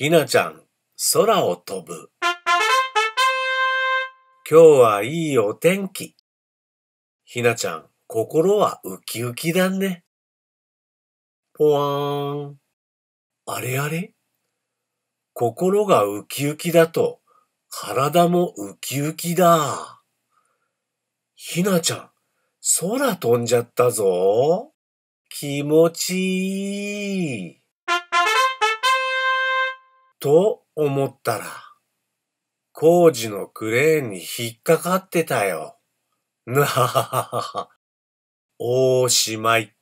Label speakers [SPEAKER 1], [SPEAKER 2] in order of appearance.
[SPEAKER 1] ひなちゃん、空を飛ぶ。
[SPEAKER 2] 今日はいいお天気。ひなちゃん、心はウキ
[SPEAKER 3] ウキだね。ぽわーん。あれあれ心がウキウキだと、体もウキウ
[SPEAKER 2] キだ。ひなちゃん、空飛んじゃったぞ。気持ちいい。と思ったら、工事のクレーンに
[SPEAKER 1] 引っかかってたよ。なはははは。おしまい。